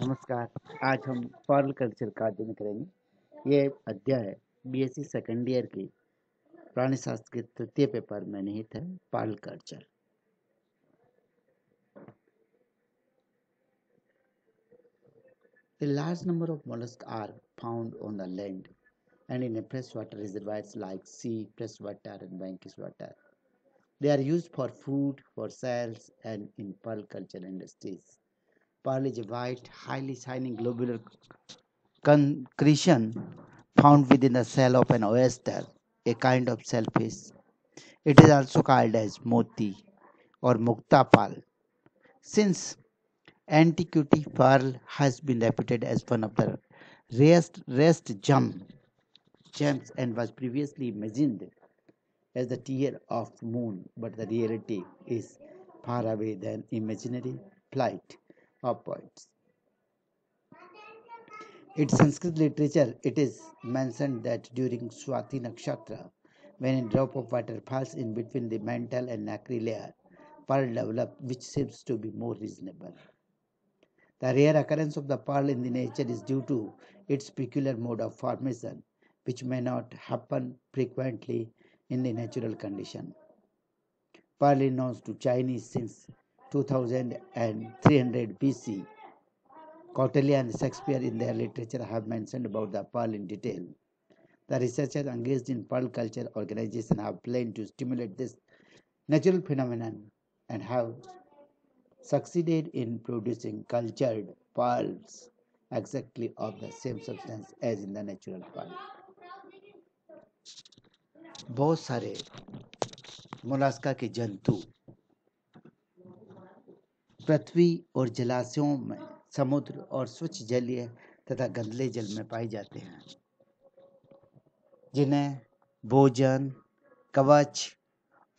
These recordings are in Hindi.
नमस्कार आज हम फॉरल कल्चर का अध्ययन करेंगे ये अध्याय सी सेकेंड ईयर की प्राणी शास्त्र के तृतीय पेपर में निहित है pearl culture large number of mollusc are found on the land and in fresh water reservoirs like sea fresh water and bank water they are use for food for sales and in pearl culture industries Pearl is a white, highly shining globular concretion found within the shell of an oyster, a kind of shellfish. It is also called as moti or mukta Since antiquity, pearl has been reputed as one of the rarest, rarest gem, gems and was previously imagined as the tear of moon, but the reality is far away than imaginary flight upwards. In Sanskrit literature, it is mentioned that during Swati Nakshatra, when a drop of water falls in between the mantle and nacre layer, pearl develops, which seems to be more reasonable. The rare occurrence of the pearl in the nature is due to its peculiar mode of formation, which may not happen frequently in the natural condition. Pearl is known to Chinese since 2300 BC. Cotterley and Shakespeare in their literature have mentioned about the Pearl in detail. The researchers engaged in Pearl Culture Organization have planned to stimulate this natural phenomenon and have succeeded in producing cultured pearls exactly of the same substance as in the natural pearl. बहुत सारे मोलास्का के जंतु पृथ्वी और जलाशयों में समुद्र और स्वच्छ जलीय तथा गंदले जल में पाए जाते हैं जिन्हें भोजन कवच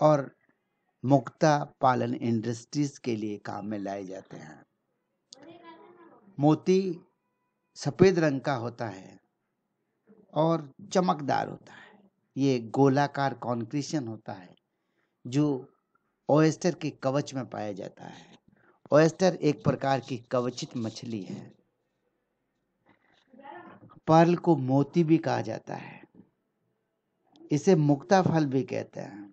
और मुक्ता पालन इंडस्ट्रीज के लिए काम में लाए जाते हैं मोती सफ़ेद रंग का होता है और चमकदार होता है ये गोलाकार कॉन्क्रीशन होता है जो ओएस्टर के कवच में पाया जाता है ऑयस्टर एक प्रकार की कवचित मछली है पर्ल को मोती भी कहा जाता है इसे मुक्ता फल भी कहते हैं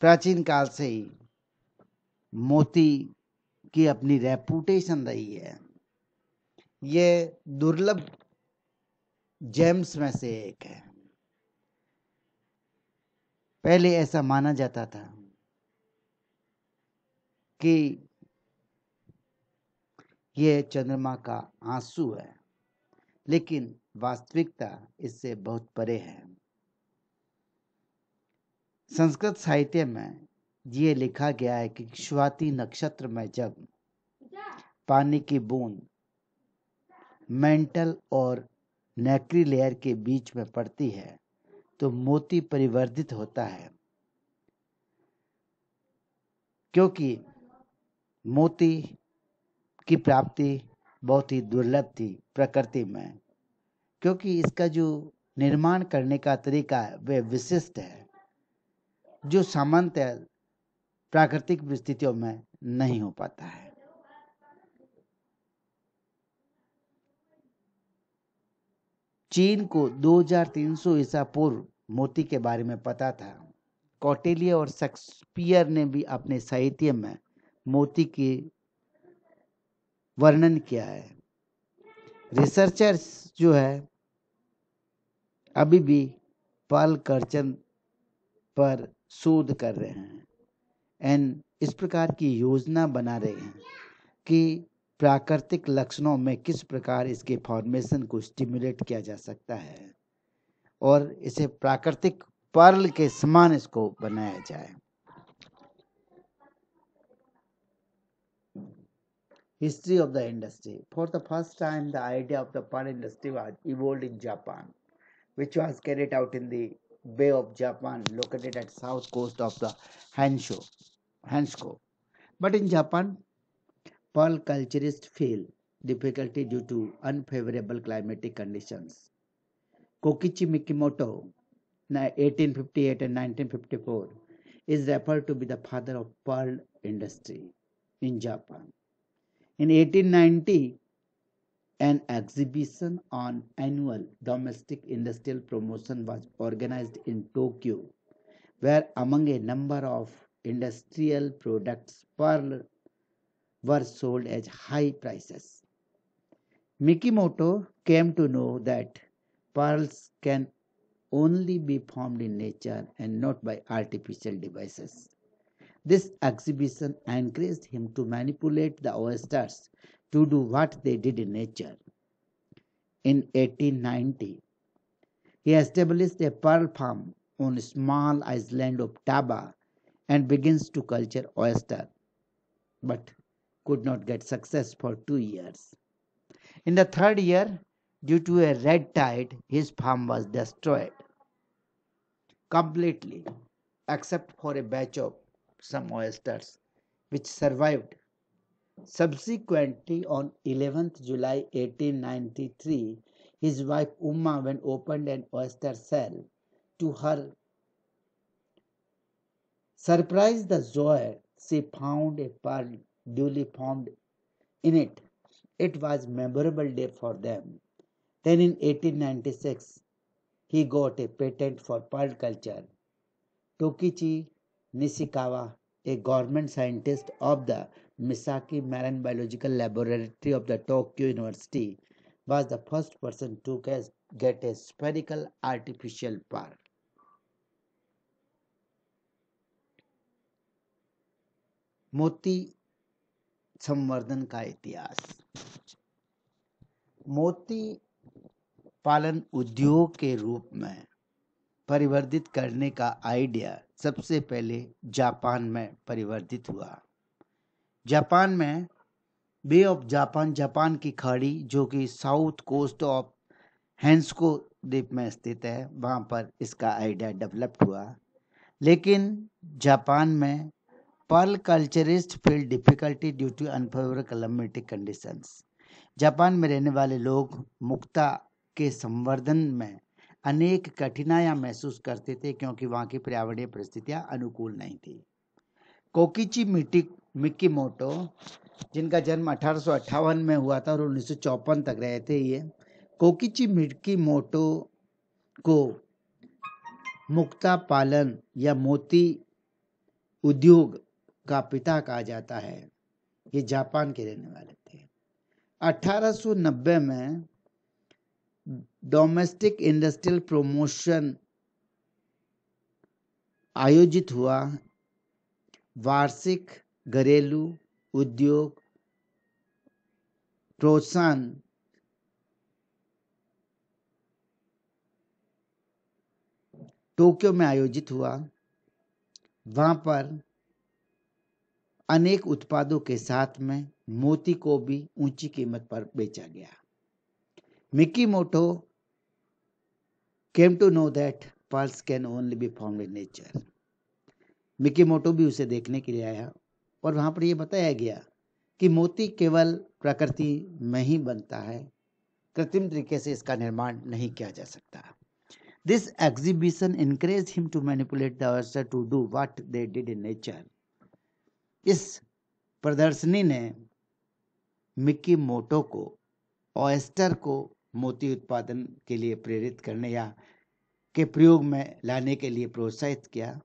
प्राचीन काल से ही मोती की अपनी रेपुटेशन रही है ये दुर्लभ जेम्स में से एक है पहले ऐसा माना जाता था कि यह चंद्रमा का आंसू है लेकिन वास्तविकता इससे बहुत परे है संस्कृत साहित्य में ये लिखा गया है कि स्वाति नक्षत्र में जब पानी की बूंद मेंटल और नेक्री लेयर के बीच में पड़ती है तो मोती परिवर्धित होता है क्योंकि मोती की प्राप्ति बहुत ही दुर्लभ थी प्रकृति में क्योंकि इसका जो निर्माण करने का तरीका है वह विशिष्ट है जो सामान्यतः प्राकृतिक परिस्थितियों में नहीं हो पाता है चीन को 2300 ईसा पूर्व मोती के बारे में पता था कौटिल्य और शेक्सपियर ने भी अपने साहित्य में मोती की वर्णन किया है रिसर्चर्स जो है अभी भी पाल करचन पर शोध कर रहे हैं एंड इस प्रकार की योजना बना रहे हैं कि प्राकृतिक लक्षणों में किस प्रकार इसके फॉर्मेशन को स्टिमुलेट किया जा सकता है और इसे प्राकृतिक पर्ल के समान इसको बनाया जाए history of the industry for the first time the idea of the pearl industry was evolved in Japan which was carried out in the bay of Japan located at south coast of the Honshu हैंस्को but in Japan Pearl culturists feel difficulty due to unfavorable climatic conditions. Kokichi Mikimoto, 1858 and 1954, is referred to be the father of pearl industry in Japan. In 1890, an exhibition on annual domestic industrial promotion was organized in Tokyo, where among a number of industrial products, pearl were sold at high prices. Mikimoto came to know that pearls can only be formed in nature and not by artificial devices. This exhibition encouraged him to manipulate the oysters to do what they did in nature. In 1890, he established a pearl farm on a small island of Taba and begins to culture oyster. But could not get success for two years. In the third year, due to a red tide, his farm was destroyed completely, except for a batch of some oysters which survived. Subsequently, on 11th July 1893, his wife Uma went opened an oyster cell. To her surprise, the joy she found a pearl duly formed in it. It was memorable day for them. Then in 1896, he got a patent for pearl culture. Tokichi Nishikawa, a government scientist of the Misaki Marine Biological Laboratory of the Tokyo University, was the first person to get a spherical artificial pearl. Moti संवर्धन का इतिहास मोती पालन उद्योग के रूप में परिवर्तित करने का आइडिया सबसे पहले जापान में परिवर्तित हुआ जापान में बे ऑफ जापान जापान की खाड़ी जो कि साउथ कोस्ट ऑफ हैंसको द्वीप में स्थित है वहाँ पर इसका आइडिया डेवलप हुआ लेकिन जापान में pearl culturist feel difficulty due to unfavour climatic conditions Japan में रहने वाले लोग मुक्ता के संवर्धन में अनेक कठिनाइयां महसूस करते थे क्योंकि वहां की पर्यावरणीय परिस्थितियां अनुकूल नहीं थी कोकिची मिट्टी मिक्की मोटो जिनका जन्म अठारह में हुआ था और उन्नीस तक रहे थे ये कोकिची मिट्की मोटो को मुक्ता पालन या मोती उद्योग का पिता कहा जाता है ये जापान के रहने वाले थे 1890 में डोमेस्टिक इंडस्ट्रियल प्रमोशन आयोजित हुआ वार्षिक घरेलू उद्योग प्रोत्साहन टोक्यो में आयोजित हुआ वहाँ पर अनेक उत्पादों के साथ में मोती को भी ऊंची कीमत पर बेचा गया Mikimoto came to know that pearls can only be form in nature Mikimoto भी उसे देखने के लिए आया और वहाँ पर यह बताया गया कि मोती केवल प्रकृति में ही बनता है कृत्रिम तरीके से इसका निर्माण नहीं किया जा सकता this exhibition encourage him to manipulate to do what they did in nature इस प्रदर्शनी ने मिक्की मोटो को ऑयस्टर को मोती उत्पादन के लिए प्रेरित करने या के प्रयोग में लाने के लिए प्रोत्साहित किया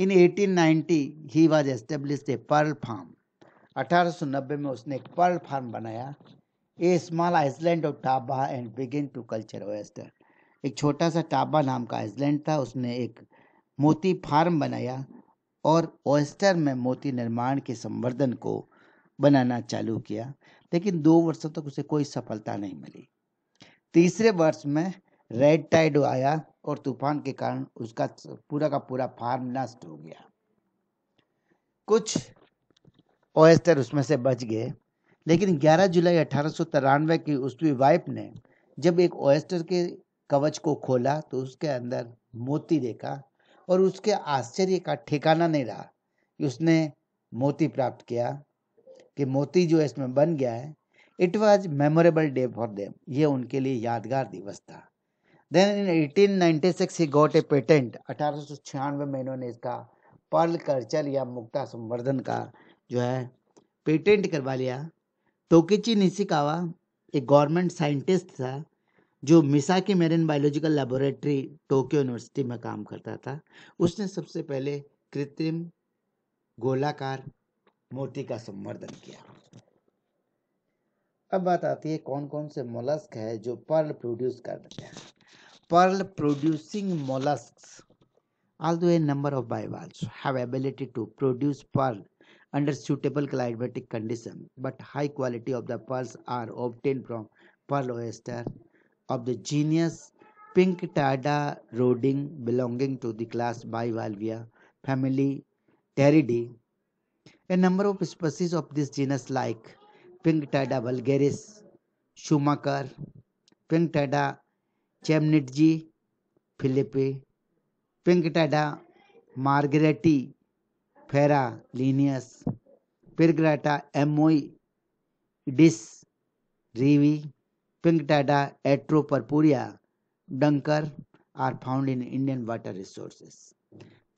in 1890 he was establish a pearl farm 1890 में उसने एक पर्ल फार्म बनाया a small island of Toba and begin to culture oyster एक छोटा सा टाबा नाम का आइसलैंड था उसने एक मोती फार्म बनाया और ओएस्टर में मोती निर्माण के संवर्धन को बनाना चालू किया लेकिन दो वर्षों तक उसे कोई सफलता नहीं मिली तीसरे वर्ष में रेड टाइड आया और तूफान के कारण उसका पूरा का पूरा फार्म नष्ट हो गया कुछ ओएस्टर उसमें से बच गए लेकिन 11 जुलाई अठारह की उसकी वाइफ ने जब एक ओएस्टर के कवच को खोला तो उसके अंदर मोती देखा और उसके आश्चर्य का ठिकाना नहीं रहा कि उसने मोती प्राप्त किया कि मोती जो इसमें बन गया है it was memorable day for them ये उनके लिए यादगार दिवस था then in 1896 he got a patent अठारह में इन्होंने इसका पर्ल कल्चर या मुक्ता संवर्धन का जो है पेटेंट करवा लिया तोकेची निशिकावा एक गवर्नमेंट साइंटिस्ट था जो मिसा के marine biological laboratory Tokyo University में काम करता था उसने सबसे पहले कृत्रिम गोलाकार मोती का संवर्धन किया अब बात आती है कौन कौन से मोलस्क है जो पर्ल प्रोड्यूस करते हैं pearl producing molluscs although number of bivalves have ability to produce pearl under suitable climatic condition but high quality of the pearls are obtain from pearl oyster of the genus Pinktada, roding belonging to the class Bivalvia, family Pteridae. A number of species of this genus like Pinktada vulgaris, Schumacher, Pinktada chemnitzi, Philippi, Pinktada margareti, Fera linus, Pirgrata emoi, Dis, Rivi, Pinktada atropurpurea dunker are found in Indian water resources.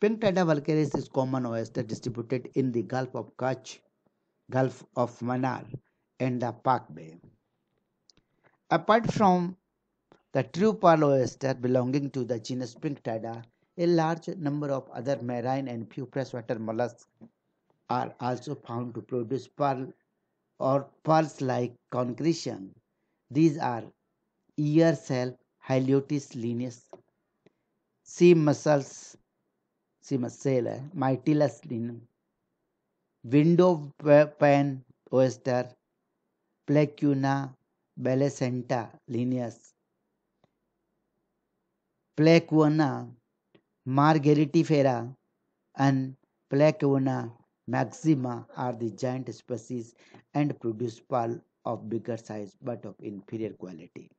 Pinctada vulgaris is common oyster distributed in the Gulf of Kutch, Gulf of Manar and the Pak Bay. Apart from the true pearl oyster belonging to the genus Pinktada, a large number of other marine and few freshwater mollusks are also found to produce pearl or pearls like concretion these are ear cell haliotis linus. seam muscles, seam muscle mytilus linum, window pan oyster, plecuna belecenta linus. Plecuna margaritifera and plecuna maxima are the giant species and produce pearl. of bigger size but of inferior quality.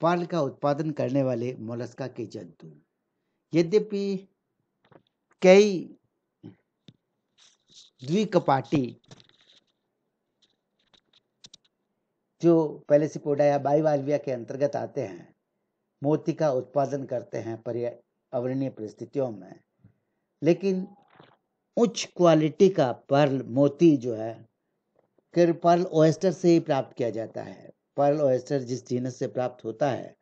पाल का उत्पादन करने वाले मोलस्का के जंतु यद्यपि कई द्विकपाटी जो पैलेसिपोडा या बाईवाल्विया के अंतर्गत आते हैं मोती का उत्पादन करते हैं पर्यावरणीय परिस्थितियों में लेकिन उच्च क्वालिटी का पर्ल मोती जो है कर पर्ल ओएस्टर से ही प्राप्त किया जाता है पर्ल ओएस्टर जिस जीनस से प्राप्त होता है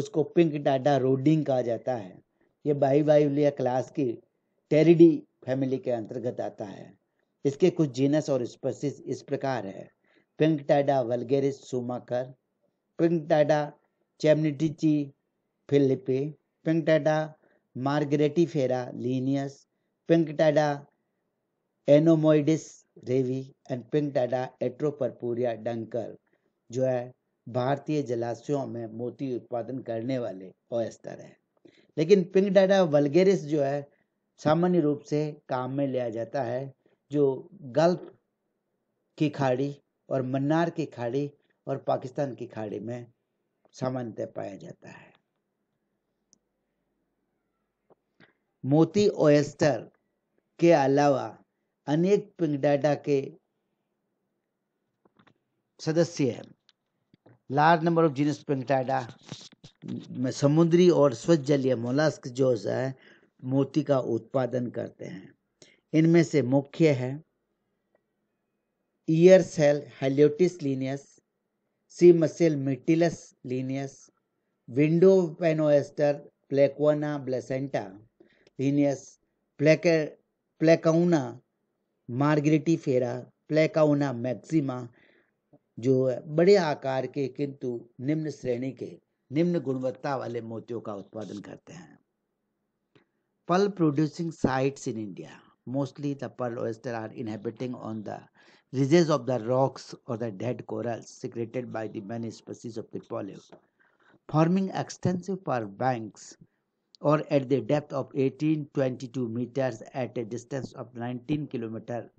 उसको पिंक डाटा रोडिंग कहा जाता है ये बाई बाइलिया क्लास की टेरिडी फैमिली के अंतर्गत आता है इसके कुछ जीनस और स्पीसीज इस प्रकार है Pinctada vulgaris Schumacher Pinctada chemnitzii Philippi Pinctada margaritifera Linnaeus Pinctada anomioides Reeve and Pinctada atropurpurea Dunker जो है भारतीय जलाशयों में मोती उत्पादन करने वाले ओएस्टर है लेकिन पिंक डाडा वलगेरिस जो है सामान्य रूप से काम में लिया जाता है जो गल्फ की खाड़ी और मन्नार की खाड़ी और पाकिस्तान की खाड़ी में सामान्यतः पाया जाता है मोती ओएस्टर के अलावा अनेक पिंग डाटा के सदस्य हैं large number of genus Pinctada में समुद्री और स्वच्छ जलीय मोलास्क जो है मोती का उत्पादन करते हैं इनमें से मुख्य है ear shell Haliotis Linnaeus sea mussel Mytilus Linnaeus window pane oyster Placuna placenta Linnaeus प्लेके प्लेकाउना मार्गरेटीफेरा प्लेकाउना मैक्सिमा जो बड़े आकार के किंतु निम्न श्रेणी के निम्न गुणवत्ता वाले मोतियों का उत्पादन करते हैं pearl producing sites in India mostly the pearl oyster are inhabiting on the ridges of the rocks or the dead corals secreted by the many species of the polyp, forming extensive pearl banks or at the depth of 1822 meters at a distance of 19 kilometers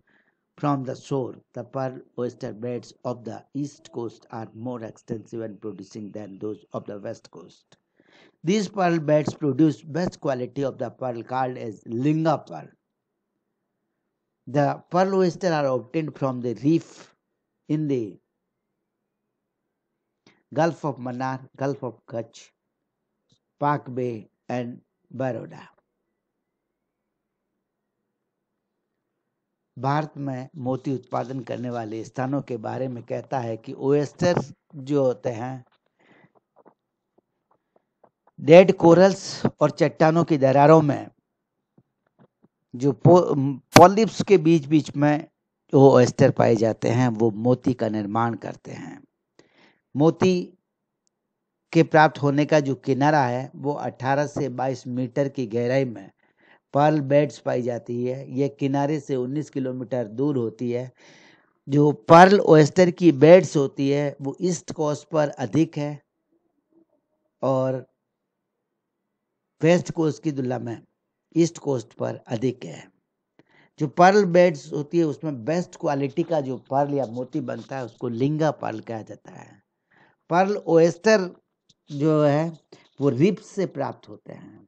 from the shore, the pearl oyster beds of the east coast are more extensive and producing than those of the west coast. These pearl beds produce best quality of the pearl called as linga pearl. The pearl oyster are obtained from the reef in the Gulf of Manar, Gulf of Kutch, Park Bay, and Baroda. Bharat में मोती उत्पादन करने वाले स्थानों के बारे में कहता है कि ओएस्टर जो होते हैं डेड कोरल्स और चट्टानों की दरारों में जो पॉलिप्स के बीच बीच में वो ओएस्टर पाए जाते हैं वो मोती का निर्माण करते हैं मोती के प्राप्त होने का जो किनारा है वो 18 से 22 मीटर की गहराई में पर्ल बेड्स पाई जाती है ये किनारे से 19 किलोमीटर दूर होती है जो पर्ल ओएस्टर की बेड्स होती है वो ईस्ट कोस्ट पर अधिक है और वेस्ट कोस्ट की तुलना में ईस्ट कोस्ट पर अधिक है जो पर्ल बेड्स होती है उसमें बेस्ट क्वालिटी का जो पर्ल या मोती बनता है उसको लिंगा पर्ल कहा जाता है पर्ल ओएस्टर जो है वो रिप्स से प्राप्त होते हैं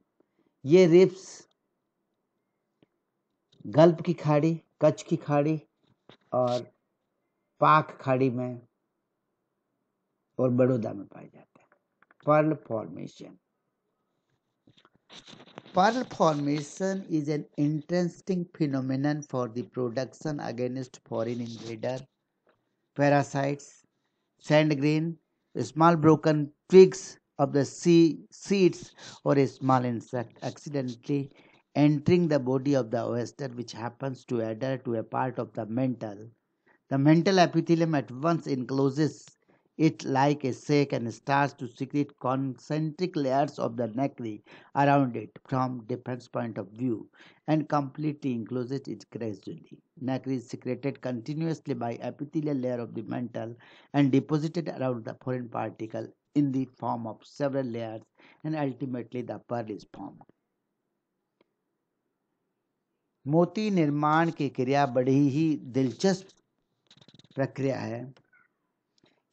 ये रिप्स गल्प की खाड़ी कच्छ की खाड़ी और पाक खाड़ी में और बड़ौदा में पाए जाते हैं pearl formation pearl formation is an interesting phenomenon for the production against foreign invader parasites sand grain small broken twigs of the sea seeds or a small insect accidentally entering the body of the oyster which happens to adhere to a part of the mantle. The mental epithelium at once encloses it like a sac and starts to secrete concentric layers of the nacre around it from different point of view and completely encloses it gradually. Nacre is secreted continuously by epithelial layer of the mantle and deposited around the foreign particle in the form of several layers and ultimately the pearl is formed. मोती निर्माण की क्रिया बड़ी ही दिलचस्प प्रक्रिया है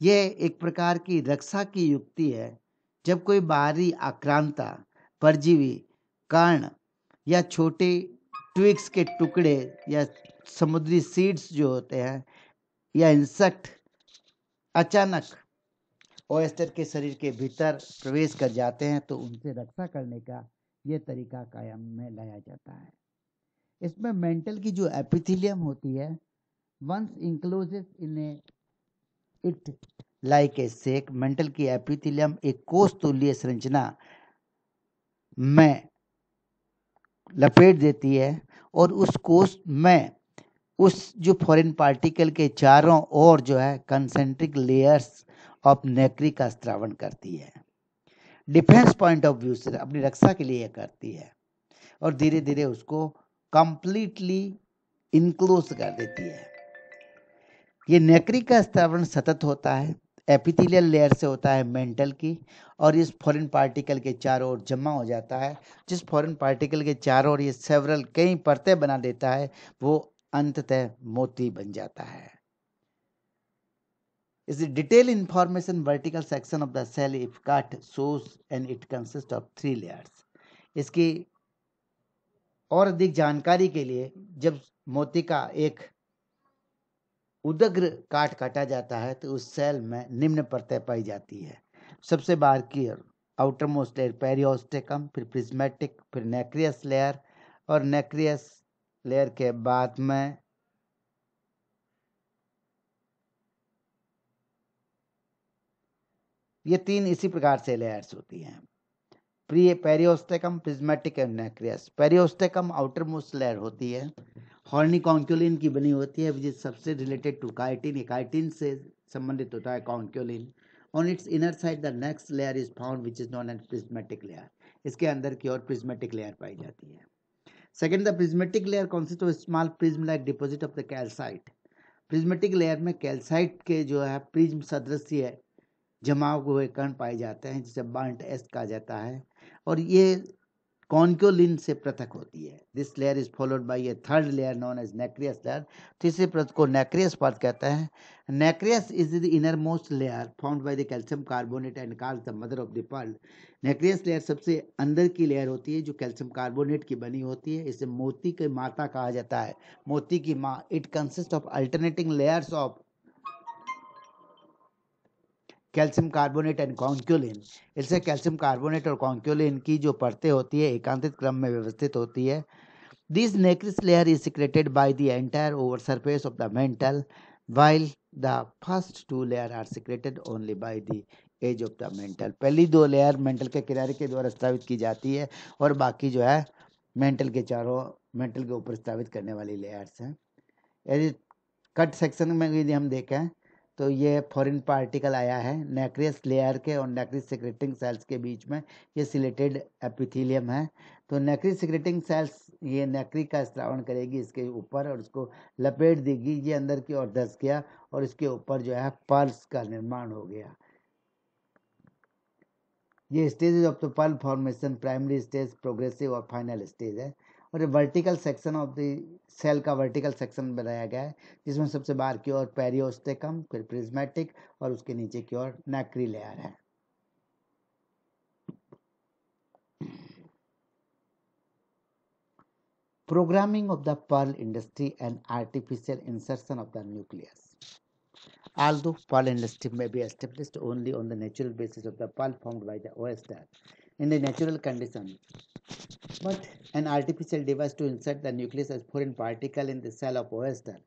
यह एक प्रकार की रक्षा की युक्ति है जब कोई बाहरी आक्रांता परजीवी कर्ण या छोटे ट्विक्स के टुकड़े या समुद्री सीड्स जो होते हैं या इंसेक्ट अचानक ओएस्टर के शरीर के भीतर प्रवेश कर जाते हैं तो उनसे रक्षा करने का ये तरीका कायम में लाया जाता है इसमें मेंटल की जो एपिथिलियम होती है once encloses in a it like a sac mantle की एपिथिलियम एक कोष तुल्य संरचना में लपेट देती है और उस कोष में उस जो फॉरेन पार्टिकल के चारों ओर जो है कंसेंट्रिक लेयर्स ऑफ नेक्री का स्त्रावण करती है डिफेंस पॉइंट ऑफ व्यू से अपनी रक्षा के लिए करती है और धीरे धीरे उसको कंप्लीटली इनक्लोज कर देती है ये नेकरी का स्त्रावण सतत होता है एपिथेलियल लेयर से होता है मेंटल की और इस फॉरेन पार्टिकल के चारों ओर जमा हो जाता है जिस फॉरेन पार्टिकल के चारों ओर ये सेवरल कई परतें बना देता है वो अंततः मोती बन जाता है इस detail information vertical section of the shell if cut सोस and it consist of three layers इसकी और अधिक जानकारी के लिए जब मोती का एक उदग्र काट काटा जाता है तो उस सेल में निम्न परतें पाई जाती है सबसे बाहर की आउटर मोस्ट लेयर पेरियोस्टेकम फिर प्रिज्मेटिक फिर नेक्रियस लेयर और नेक्रियस लेयर के बाद में ये तीन इसी प्रकार से लेयर्स होती हैं प्री periostracum prismatic nacreous periostracum outer most layer होती है हॉर्नी कॉन्क्योलिन की बनी होती है विच इज सबसे रिलेटेड टू काइटिन काइटिन से संबंधित होता है conchiolin on its inner side the next layer is found which is known as prismatic layer इसके अंदर की ओर प्रिज्मेटिक लेयर पाई जाती है second the prismatic layer consist of small prism like deposit of the calcite prismatic layer में कैल्साइट के जो है प्रिज्म सदृश्य जमा हुए कण पाए जाते हैं जिसे बांट एस कहा जाता है और ये कॉन्क्योलिन से पृथक होती है this layer is followed by a third layer known as nacreous layer तीसरे परत को नेक्रियस परत कहते हैं nacreous is the inner most layer found by the calcium carbonate and calls the mother of the pearl nacreous layer सबसे अंदर की लेयर होती है जो कैल्शियम कार्बोनेट की बनी होती है इसे मोती की माता कहा जाता है मोती की माँ it consist of alternating layers of calcium carbonate and conchiolin इससे कैल्शियम कार्बोनेट और कॉन्क्यूलिन की जो परतें होती है एकांतित क्रम में व्यवस्थित होती है this nacreous layer is secreted by the entire over surface of the mantle while the first two layer are secreted only by the edge of the mantle पहली दो लेयर मेंटल के किनारे के द्वारा स्थापित की जाती है और बाकी जो है मेंटल के चारों मेंटल के ऊपर स्थापित करने वाली लेयर्स हैं यदि कट सेक्शन में यदि हम देखें तो ये फॉरेन पार्टिकल आया है नेक्रियस लेयर के और नेक्रिस सिक्रेटिंग सेल्स के बीच में ये सिलेटेड एपिथीलियम है तो नेक्रिस सिक्रेटिंग सेल्स ये नेक्री का स्त्रावण करेगी इसके ऊपर और उसको लपेट देगी ये अंदर की ओर धस गया और इसके ऊपर जो है पल्स का निर्माण हो गया ये stage of the pulp formation primary stage progressive और फाइनल स्टेज है और vertical section of the shell का वर्टिकल सेक्शन बनाया गया है जिसमें सबसे बाहर की ओर पेरियोस्टेकम फिर प्रिज्मेटिक और उसके नीचे की ओर नैक्री लेयर है programming of the pearl industry and artificial insertion of the nucleus although pearl industry में be establish only on the natural basis of the pearl form by the in the natural condition, but an artificial device to insert the nucleus as foreign particle in the cell of oyster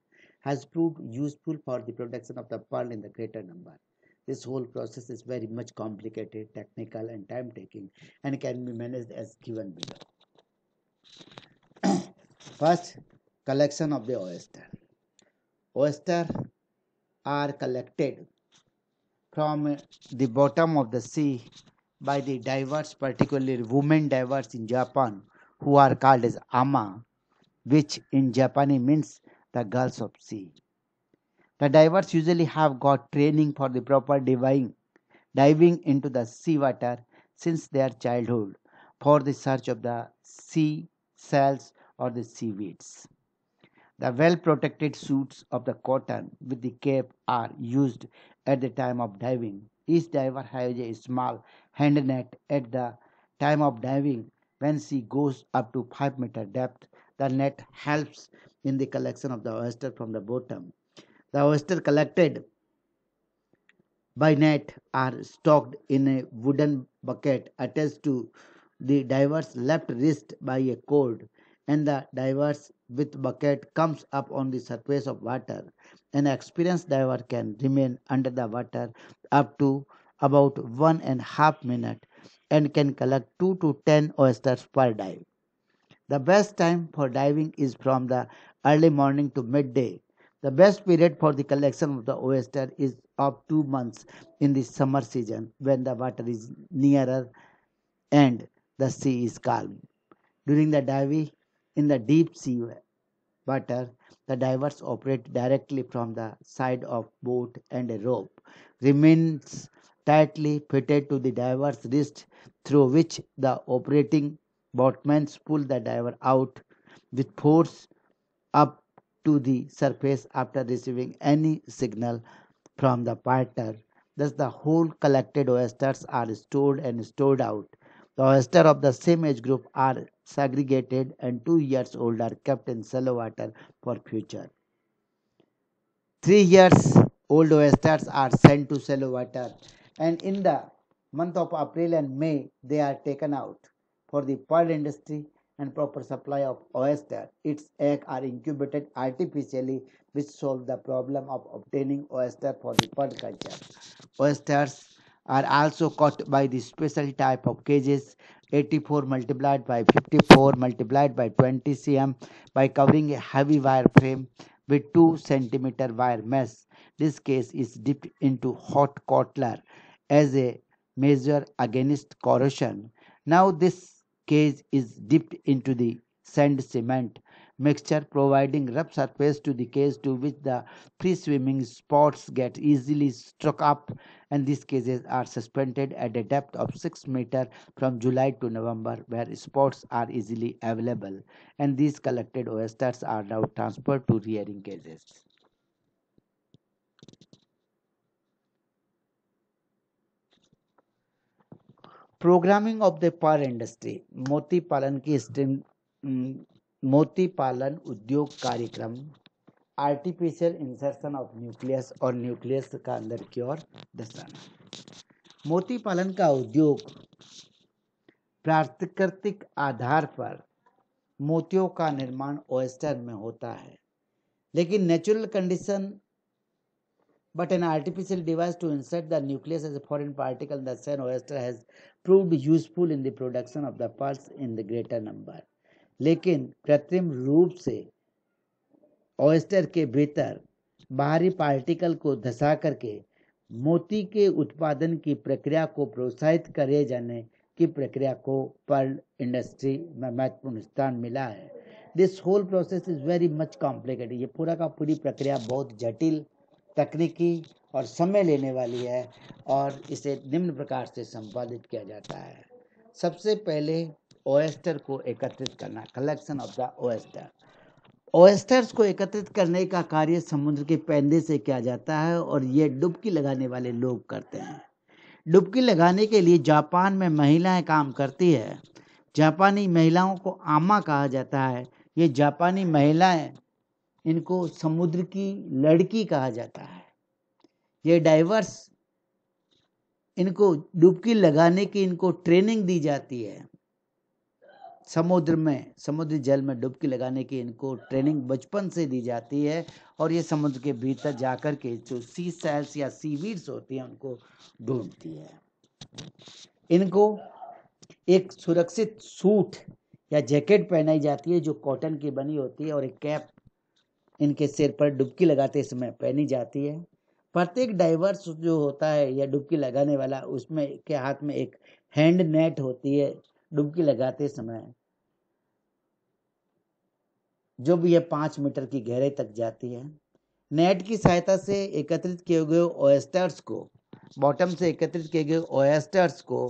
has proved useful for the production of the pearl in the greater number. This whole process is very much complicated, technical, and time taking and can be managed as given below. First, collection of the oyster. Oyster are collected from the bottom of the sea by the divers, particularly women divers in Japan, who are called as ama, which in Japanese means the girls of sea. The divers usually have got training for the proper diving, diving into the sea water since their childhood for the search of the sea cells or the seaweeds. The well protected suits of the cotton with the cape are used at the time of diving each diver has a small hand net at the time of diving. When she goes up to 5 meter depth, the net helps in the collection of the oyster from the bottom. The oyster collected by net are stocked in a wooden bucket attached to the diver's left wrist by a cord and the diver's with bucket comes up on the surface of water an experienced diver can remain under the water up to about one and a half minute and can collect 2 to 10 oysters per dive. The best time for diving is from the early morning to midday. The best period for the collection of the oyster is of two months in the summer season when the water is nearer and the sea is calm. During the diving in the deep sea water, uh, the divers operate directly from the side of boat and a rope remains tightly fitted to the diver's wrist through which the operating boatmen pull the diver out with force up to the surface after receiving any signal from the partner. Thus, the whole collected oysters are stored and stored out the oyster of the same age group are segregated and two years old are kept in shallow water for future. Three years old oysters are sent to shallow water and in the month of April and May they are taken out for the pearl industry and proper supply of oyster. Its egg are incubated artificially which solve the problem of obtaining oyster for the pearl culture. Oysters are also caught by the special type of cages 84 multiplied by 54 multiplied by 20 cm by covering a heavy wire frame with 2 centimeter wire mesh. This case is dipped into hot cotler as a measure against corrosion. Now this cage is dipped into the sand cement mixture providing rough surface to the case to which the free swimming spots get easily struck up and these cases are suspended at a depth of 6 meter from July to November where spots are easily available and these collected oysters are now transferred to rearing cages. Programming of the pearl industry. Moti Palanki is string mm, मोती पालन उद्योग कार्यक्रम आर्टिफिशियल इंसर्शन ऑफ न्यूक्लियस और न्यूक्लियस का अंदर की ओर दर्शाना मोती पालन का उद्योग प्राकृतिक आधार पर मोतियों का निर्माण ओएस्टर में होता है लेकिन natural condition but an artificial device to insert the nucleus as a foreign particle the oyster has prove useful in the production of the pearls in the greater number लेकिन कृत्रिम रूप से ऑयस्टर के भीतर बाहरी पार्टिकल को धसा करके मोती के उत्पादन की प्रक्रिया को प्रोत्साहित करे जाने की प्रक्रिया को पर्ल इंडस्ट्री में महत्वपूर्ण स्थान मिला है this whole process is very much complicated ये पूरा का पूरी प्रक्रिया बहुत जटिल तकनीकी और समय लेने वाली है और इसे निम्न प्रकार से संपादित किया जाता है सबसे पहले ओएस्टर को एकत्रित करना collection of the oyster oysters को एकत्रित करने का कार्य समुद्र के पैंदे से किया जाता है और ये डुबकी लगाने वाले लोग करते हैं डुबकी लगाने के लिए जापान में महिलाएं काम करती है जापानी महिलाओं को आमा कहा जाता है ये जापानी महिलाएं इनको समुद्र की लड़की कहा जाता है ये डाइवर्स इनको डुबकी लगाने की इनको ट्रेनिंग दी जाती है समुद्र में समुद्री जल में डुबकी लगाने की इनको ट्रेनिंग बचपन से दी जाती है और ये समुद्र के भीतर जाकर के जो सी सेल्स या वीड्स होती हैं उनको ढूंढती है इनको एक सुरक्षित सूट या जैकेट पहनाई जाती है जो कॉटन की बनी होती है और एक कैप इनके सिर पर डुबकी लगाते समय पहनी जाती है प्रत्येक डाइवर्स जो होता है या डुबकी लगाने वाला उसमें के हाथ में एक हैंड नेट होती है डुबकी लगाते समय जो भी यह पांच मीटर की गहराई तक जाती है नेट की सहायता से एकत्रित किए गए ओएस्टर्स को बॉटम से एकत्रित किए गए ओएस्टर्स को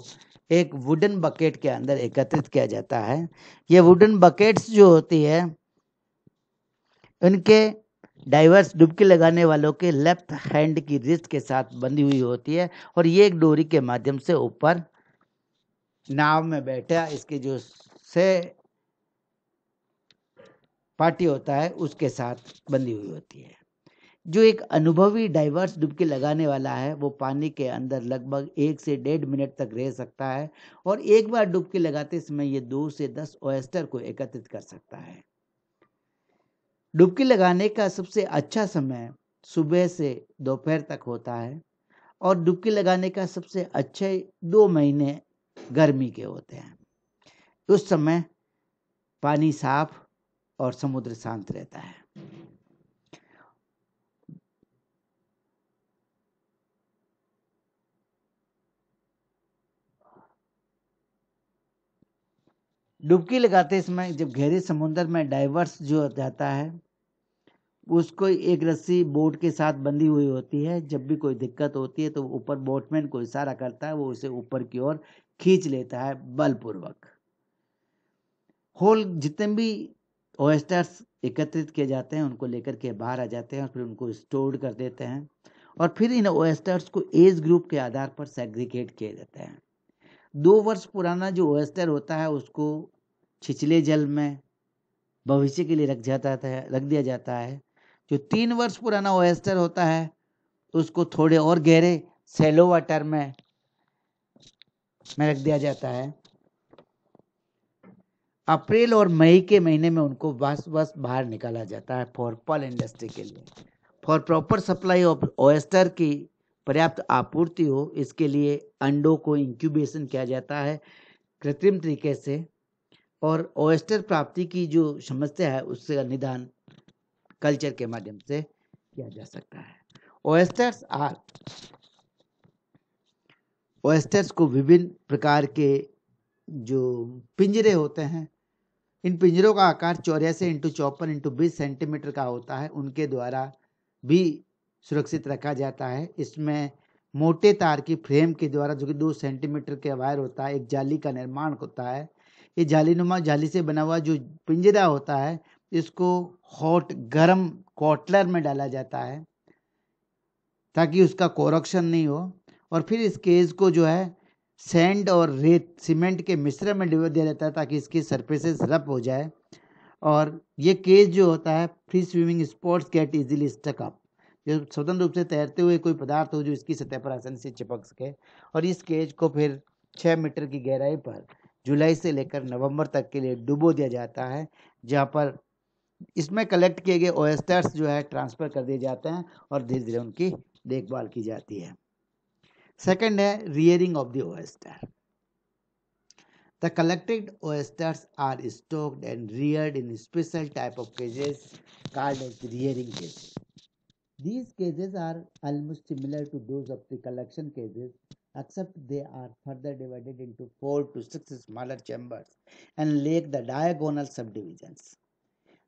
एक वुडन बकेट के अंदर एकत्रित किया जाता है ये वुडन बकेट्स जो होती है उनके डाइवर्स डुबकी लगाने वालों के लेफ्ट हैंड की रिस्ट के साथ बंधी हुई होती है और ये एक डोरी के माध्यम से ऊपर नाव में बैठा इसके जो से पार्टी होता है उसके साथ बंधी हुई होती है जो एक अनुभवी डाइवर्स डुबकी लगाने वाला है वो पानी के अंदर लगभग एक से डेढ़ मिनट तक रह सकता है और एक बार डुबकी लगाते समय ये दो से दस ओएस्टर को एकत्रित कर सकता है डुबकी लगाने का सबसे अच्छा समय सुबह से दोपहर तक होता है और डुबकी लगाने का सबसे अच्छे दो महीने गर्मी के होते हैं उस समय पानी साफ और समुद्र शांत रहता है डुबकी लगाते समय जब गहरे समुद्र में डाइवर्स जो जाता है उसको एक रस्सी बोट के साथ बंधी हुई होती है जब भी कोई दिक्कत होती है तो ऊपर बोटमैन को इशारा करता है वो उसे ऊपर की ओर खींच लेता है बलपूर्वक होल जितने भी ओएस्टर्स एकत्रित किए जाते हैं उनको लेकर के बाहर आ जाते हैं और फिर उनको स्टोर कर देते हैं और फिर इन ओएस्टर्स को एज ग्रुप के आधार पर सेग्रीगेट किए जाते हैं दो वर्ष पुराना जो ओएस्टर होता है उसको छिछले जल में भविष्य के लिए रख जाता है रख दिया जाता है जो तीन वर्ष पुराना ओएस्टर होता है उसको थोड़े और गहरे सेलो वाटर में में रख दिया जाता है अप्रैल और मई के महीने में उनको बस बस बाहर निकाला जाता है फॉर पल इंडस्ट्री के लिए for proper supply of oyster की पर्याप्त आपूर्ति हो इसके लिए अंडों को इंक्यूबेशन किया जाता है कृत्रिम तरीके से और ओएस्टर प्राप्ति की जो समस्या है उससे निदान कल्चर के माध्यम से किया जा सकता है ओएस्टर्स आर ऑयस्टर्स को विभिन्न प्रकार के जो पिंजरे होते हैं इन पिंजरों का आकार चौरासी इंटू चौपन इंटू बीस सेंटीमीटर का होता है उनके द्वारा भी सुरक्षित रखा जाता है इसमें मोटे तार की फ्रेम के द्वारा जो कि दो सेंटीमीटर के वायर होता है एक जाली का निर्माण होता है ये जालीनुमा जाली से बना हुआ जो पिंजरा होता है इसको हॉट गर्म कॉटलर में डाला जाता है ताकि उसका कोरक्शन नहीं हो और फिर इस केज को जो है सैंड और रेत सीमेंट के मिश्र में डिबो दिया जाता है ताकि इसकी सरफेसेस रफ हो जाए और ये केज जो होता है free swimming sports get easily stuck up जो स्वतंत्र रूप से तैरते हुए कोई पदार्थ हो जो इसकी सतह पर आसानी से चिपक सके और इस केज को फिर छः मीटर की गहराई पर जुलाई से लेकर नवंबर तक के लिए डुबो दिया जाता है जहाँ पर इसमें कलेक्ट किए गए ओएस्टर्स जो है ट्रांसफ़र कर दिए जाते हैं और धीरे धीरे उनकी देखभाल की जाती है Second, rearing of the oyster. The collected oysters are stocked and reared in special type of cages called as rearing cages. These cages are almost similar to those of the collection cages except they are further divided into four to six smaller chambers and lack the diagonal subdivisions.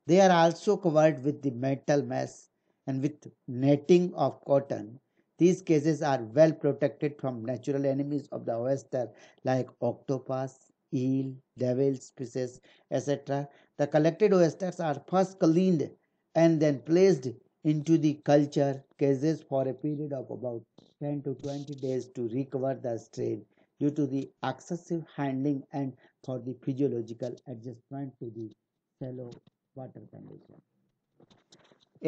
They are also covered with the metal mesh and with netting of cotton these cases are well protected from natural enemies of the oyster like octopus, eel, devil species, etc. The collected oysters are first cleaned and then placed into the culture cases for a period of about 10 to 20 days to recover the strain due to the excessive handling and for the physiological adjustment to the shallow water condition.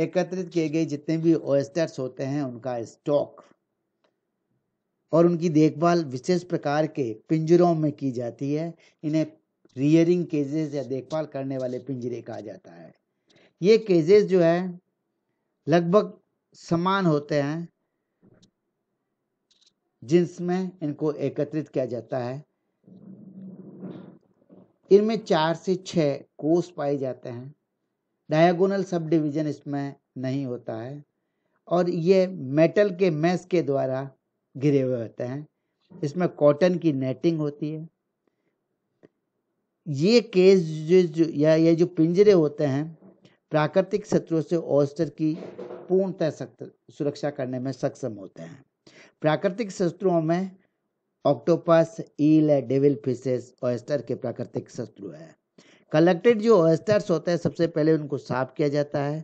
एकत्रित किए गए जितने भी ओएस्टर्स होते हैं उनका स्टॉक और उनकी देखभाल विशेष प्रकार के पिंजरों में की जाती है इन्हें रियरिंग केजेस या देखभाल करने वाले पिंजरे कहा जाता है ये केजेस जो है लगभग समान होते हैं जिसमें इनको एकत्रित किया जाता है इनमें चार से छह कोष पाए जाते हैं डायगोनल सब डिवीजन इसमें नहीं होता है और ये मेटल के मैस के द्वारा घिरे हुए होते हैं इसमें कॉटन की नेटिंग होती है ये केस जो या ये जो पिंजरे होते हैं प्राकृतिक शत्रुओं से ऑस्टर की पूर्णतः सुरक्षा करने में सक्षम होते हैं प्राकृतिक शत्रुओं में octopus eel devil fishes oyster के प्राकृतिक शत्रु है कलेक्टेड जो अस्तर्स होता है सबसे पहले उनको साफ किया जाता है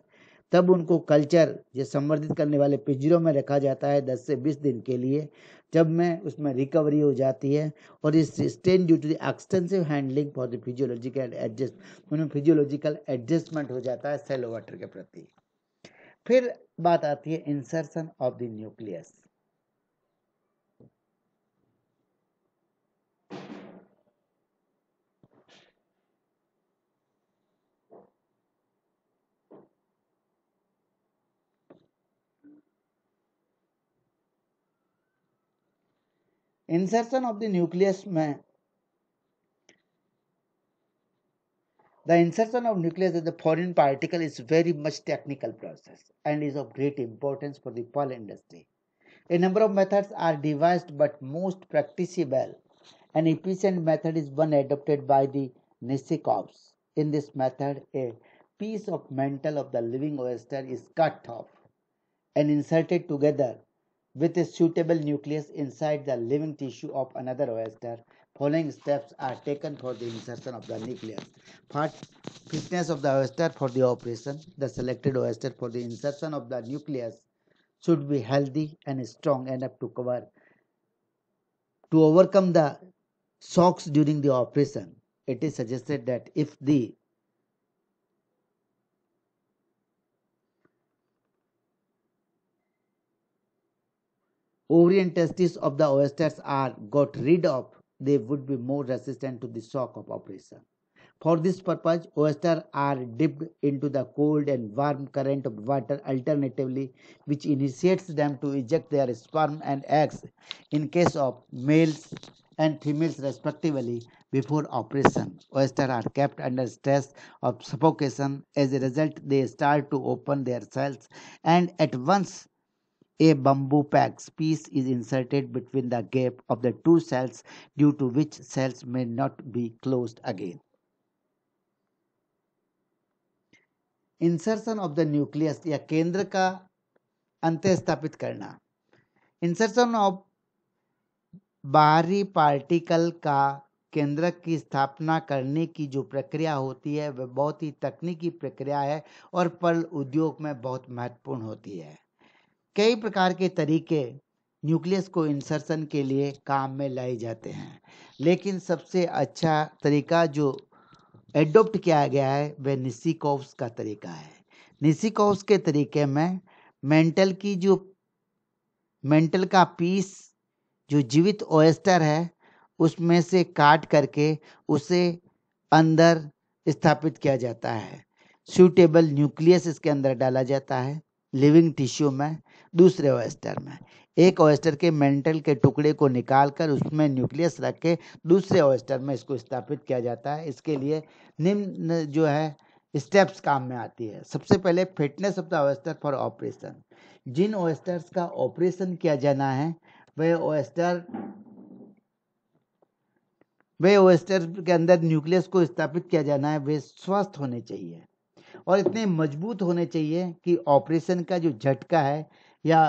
तब उनको कल्चर ये संवर्धित करने वाले पिंजरों में रखा जाता है दस से बीस दिन के लिए जब में उसमें रिकवरी हो जाती है और इस strain due to the extensive handling for the physiological adjust उनमें फिजियोलॉजिकल एडजस्टमेंट हो जाता है सेल वाटर के प्रति फिर बात आती है insertion of the nucleus insertion of the nucleus may the insertion of nucleus as the foreign particle is very much technical process and is of great importance for the pearl industry. A number of methods are devised but most practicable An efficient method is one adopted by the Nisikovs. In this method, a piece of mantle of the living oyster is cut off and inserted together with a suitable nucleus inside the living tissue of another oyster. Following steps are taken for the insertion of the nucleus. First, fitness of the oyster for the operation. The selected oyster for the insertion of the nucleus should be healthy and strong enough to cover to overcome the shocks during the operation. It is suggested that if the ovarian testes of the oysters are got rid of, they would be more resistant to the shock of operation. For this purpose, oysters are dipped into the cold and warm current of water alternatively, which initiates them to eject their sperm and eggs in case of males and females respectively before operation. Oysters are kept under stress of suffocation. As a result, they start to open their cells and at once A bamboo wax piece is inserted between the gap of the two cells due to which cells may not be closed again. Insertion of the nucleus या केंद्र का अंत स्थापित करना Insertion of बाहरी particle का केंद्र की स्थापना करने की जो प्रक्रिया होती है वह बहुत ही तकनीकी प्रक्रिया है और पल उद्योग में बहुत महत्वपूर्ण होती है कई प्रकार के तरीके न्यूक्लियस को इंसर्शन के लिए काम में लाए जाते हैं लेकिन सबसे अच्छा तरीका जो एडोप्ट किया गया है वह निसिकोव्स का तरीका है निसिकोव्स के तरीके में मेंटल की जो मेंटल का पीस जो जीवित ओएस्टर है उसमें से काट करके उसे अंदर स्थापित किया जाता है सूटेबल न्यूक्लियस इसके अंदर डाला जाता है लिविंग टिश्यू में दूसरे ओएस्टर में एक ओएस्टर के मेंटल के टुकड़े को निकालकर उसमें न्यूक्लियस रख के दूसरे ओएस्टर में इसको स्थापित किया जाता है इसके लिए निम्न जो है स्टेप्स काम में आती है सबसे पहले fitness of the oyster for operation जिन ओएस्टर्स का ऑपरेशन किया जाना है वह ओएस्टर वे ओएस्टर के अंदर न्यूक्लियस को स्थापित किया जाना है वे स्वस्थ होने चाहिए और इतने मजबूत होने चाहिए कि ऑपरेशन का जो झटका है या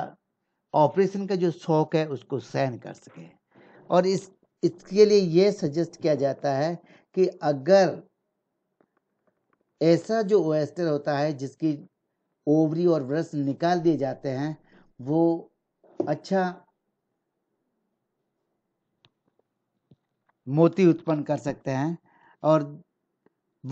ऑपरेशन का जो शौक है उसको सहन कर सके और इस इसके लिए ये सजेस्ट किया जाता है कि अगर ऐसा जो ओएस्टर होता है जिसकी ओवरी और ब्रश निकाल दिए जाते हैं वो अच्छा मोती उत्पन्न कर सकते हैं और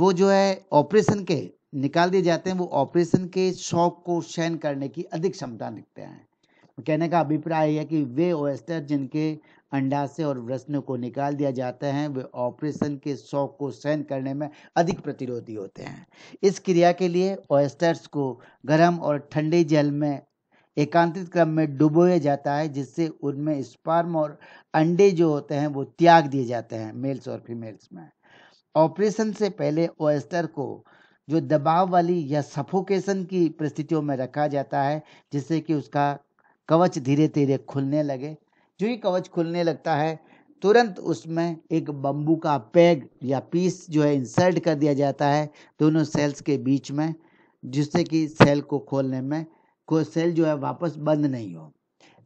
वो जो है ऑपरेशन के निकाल दिए जाते हैं वो ऑपरेशन के शौक को सहन करने की अधिक क्षमता दिखते हैं कहने का अभिप्राय है कि वे ओएस्टर जिनके अंडाशय और वृष्ण को निकाल दिया जाता है वे ऑपरेशन के शौक को सहन करने में अधिक प्रतिरोधी होते हैं इस क्रिया के लिए ओएस्टर्स को गर्म और ठंडे जल में एकांतित क्रम में डुबोया जाता है जिससे उनमें स्पर्म और अंडे जो होते हैं वो त्याग दिए जाते हैं मेल्स और फीमेल्स में ऑपरेशन से पहले ओएस्टर को जो दबाव वाली या सफोकेशन की परिस्थितियों में रखा जाता है जिससे कि उसका कवच धीरे धीरे खुलने लगे जो ही कवच खुलने लगता है तुरंत उसमें एक बम्बू का पैग या पीस जो है इंसर्ट कर दिया जाता है दोनों सेल्स के बीच में जिससे कि सेल को खोलने में को सेल जो है वापस बंद नहीं हो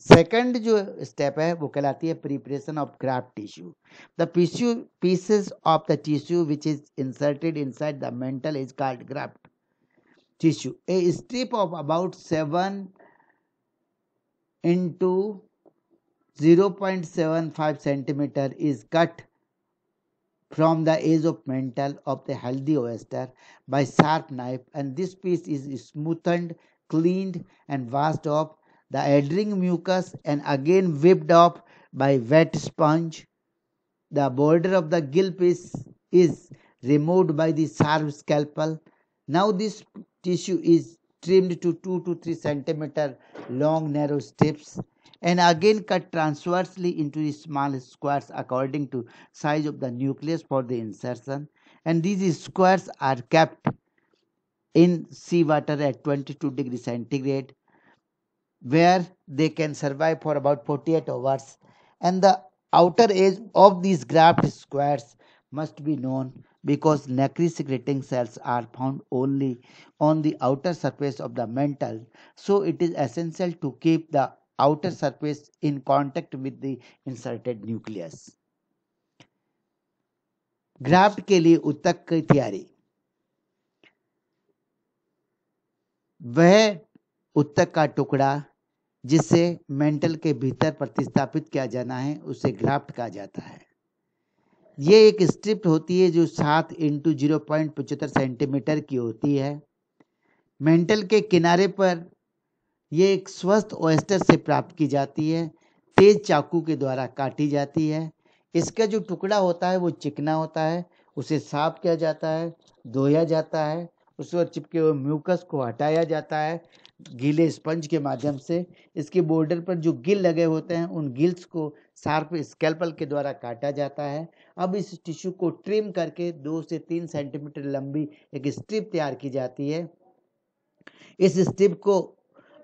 सेकेंड जो स्टेप है वो कहलाती है preparation of graft tissue the piece pieces of the tissue which is inserted inside the mantle is called graft tissue a strip of about seven into zero point seven five centimeter is cut from the edge of mantle of the healthy oyster by sharp knife and this piece is smoothened clean and washed off the adhering mucus and again whipped off by wet sponge. The border of the gill piece is removed by the sharp scalpel. Now this tissue is trimmed to 2 to 3 centimeter long narrow strips and again cut transversely into small squares according to size of the nucleus for the insertion and these squares are kept in sea water at 22 degree centigrade where they can survive for about 48 hours and the outer edge of these graft squares must be known because nacre secreting cells are found only on the outer surface of the mantle so it is essential to keep the outer surface in contact with the inserted nucleus Graft के लिए उत्तक की तैयारी वह उत्तक का टुकड़ा जिससे मेंटल के भीतर प्रतिस्थापित किया जाना है उसे ग्राफ्ट कहा जाता है ये एक स्ट्रिप होती है जो सात इंटू जीरो पॉइंट पचहत्तर सेंटीमीटर की होती है मेंटल के किनारे पर यह एक स्वस्थ ओएस्टर से प्राप्त की जाती है तेज चाकू के द्वारा काटी जाती है इसका जो टुकड़ा होता है वो चिकना होता है उसे साफ किया जाता है धोया जाता है उस पर चिपके हुए म्यूकस को हटाया जाता है गीले स्पंज के माध्यम से इसके बॉर्डर पर जो गिल लगे होते हैं उन गिल्स को सार्प स्केल्पल के द्वारा काटा जाता है अब इस टिश्यू को ट्रिम करके दो से तीन सेंटीमीटर लंबी एक स्ट्रिप तैयार की जाती है इस स्ट्रिप को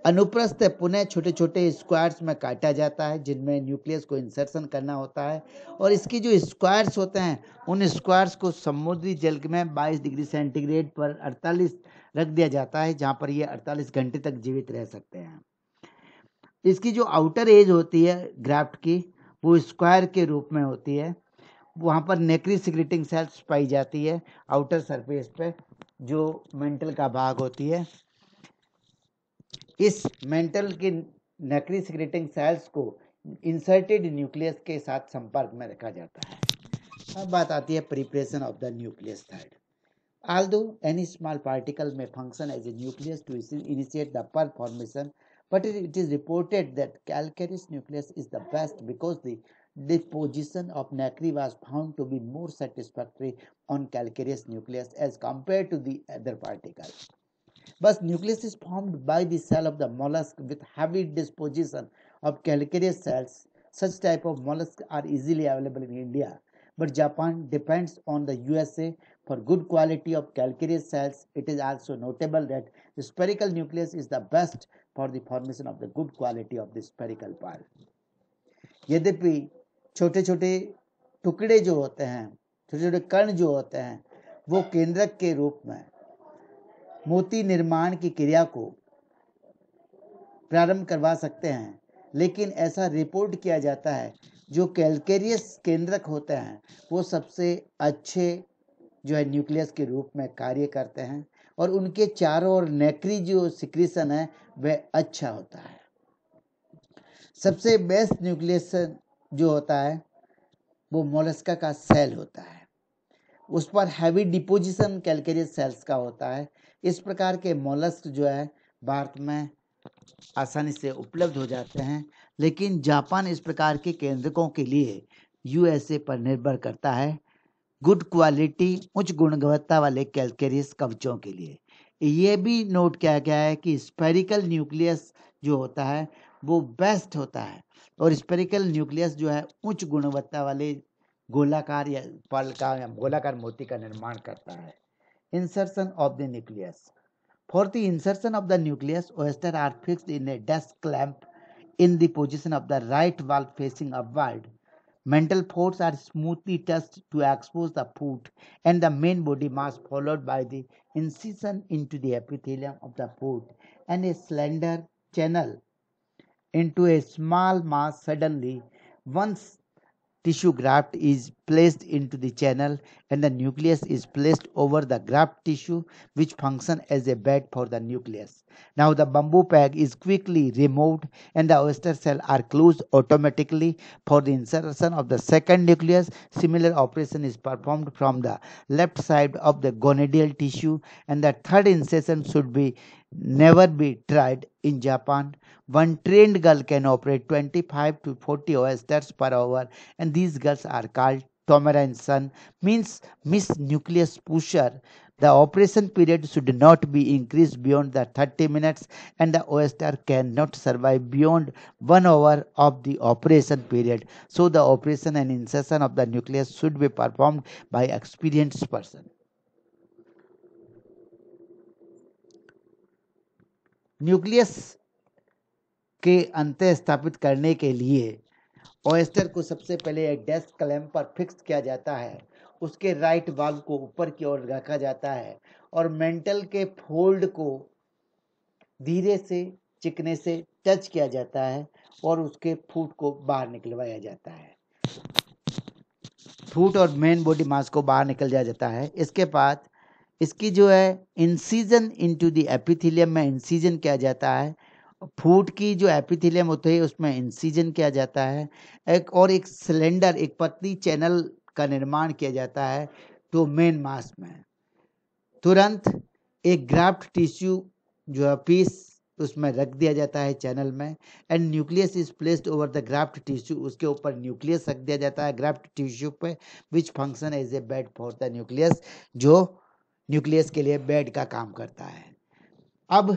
अनुप्रस्थ पुनः छोटे छोटे स्क्वायर्स में काटा जाता है जिनमें न्यूक्लियस को इंसर्शन करना होता है और इसकी जो स्क्वायर्स होते हैं उन स्क्वायर्स को समुद्री जल में 22 डिग्री सेंटीग्रेड पर 48 रख दिया जाता है जहाँ पर ये 48 घंटे तक जीवित रह सकते हैं इसकी जो आउटर एज होती है ग्राफ्ट की वो स्क्वायर के रूप में होती है वहाँ पर नेक्री सिक्रेटिंग सेल्स पाई जाती है आउटर सरफेस पे जो मेंटल का भाग होती है इस मेंटल के नकली सिक्रेटिंग सेल्स को इंसर्टेड न्यूक्लियस के साथ संपर्क में रखा जाता है अब बात आती है preparation of the nucleus third although any small particle may function as a nucleus to initiate the pearl formation but it is reported that calcareous nucleus is the best because the disposition of nacre was found to be more satisfactory on calcareous nucleus as compare to the other particles nucleus is formed by the shell of the mollusc with heavy disposition of calcareous sales such type of mollusc are easily available in India but Japan depends on the USA for good quality of calcareous shells it is also notable that spherical nucleus is the best for the formation of the good quality of the spherical pearl यद्यपि छोटे छोटे टुकड़े जो होते हैं छोटे छोटे कर्ण जो होते हैं वो केंद्रक के रूप में मोती निर्माण की क्रिया को प्रारंभ करवा सकते हैं लेकिन ऐसा रिपोर्ट किया जाता है जो कैलकेरियस केंद्रक होते हैं वो सबसे अच्छे जो है न्यूक्लियस के रूप में कार्य करते हैं और उनके चारों ओर नेक्री जो सिक्रीसन है वह अच्छा होता है सबसे बेस्ट न्यूक्लियसन जो होता है वो मोलस्का का सेल होता है उस पर हैवी डिपोजिशन कैलकेरियस सेल्स का होता है इस प्रकार के मोलस्क जो है भारत में आसानी से उपलब्ध हो जाते हैं लेकिन जापान इस प्रकार के केंद्रकों के लिए यूएसए पर निर्भर करता है गुड क्वालिटी उच्च गुणवत्ता वाले कैलकेरियस कवचों के लिए ये भी नोट किया गया है कि स्पेरिकल न्यूक्लियस जो होता है वो बेस्ट होता है और स्पेरिकल न्यूक्लियस जो है उच्च गुणवत्ता वाले गोलाकार या पल का या गोलाकार मोती का निर्माण करता है insertion of the nucleus. For the insertion of the nucleus, oysters are fixed in a desk clamp in the position of the right valve facing upward. Mental forces are smoothly touched to expose the foot and the main body mass followed by the incision into the epithelium of the foot and a slender channel into a small mass suddenly once tissue graft is placed into the channel and the nucleus is placed over the graft tissue which function as a bed for the nucleus. Now the bamboo peg is quickly removed and the oyster cell are closed automatically for the insertion of the second nucleus. Similar operation is performed from the left side of the gonadial tissue and the third insertion should be never be tried in Japan. One trained girl can operate 25 to 40 oysters per hour, and these girls are called Tomara means Miss Nucleus Pusher. The operation period should not be increased beyond the 30 minutes, and the oyster cannot survive beyond one hour of the operation period. So, the operation and insertion of the nucleus should be performed by experienced person. Nucleus के अंत स्थापित करने के लिए ओएस्टर को सबसे पहले एक डेस्क क्लैम पर फिक्स किया जाता है उसके राइट भाग को ऊपर की ओर रखा जाता है और मेंटल के फोल्ड को धीरे से चिकने से टच किया जाता है और उसके फूट को बाहर निकलवाया जाता है फूट और मेन बॉडी मास को बाहर निकल जाया जाता है इसके बाद इसकी जो है इंसीजन इनटू द एपिथेलियम में इंसीजन किया जाता है फूट की जो एपिथेलियम होती है उसमें इंसीजन किया जाता है एक और एक सिलेंडर एक पतली चैनल का निर्माण किया जाता है तो मेन मास में तुरंत एक ग्राफ्ट टिश्यू जो है पीस उसमें रख दिया जाता है चैनल में and nucleus is placed over the graft tissue उसके ऊपर न्यूक्लियस रख दिया जाता है ग्राफ्ट टिश्यू पे which function as a bed for the nucleus जो न्यूक्लियस के लिए बेड का काम करता है अब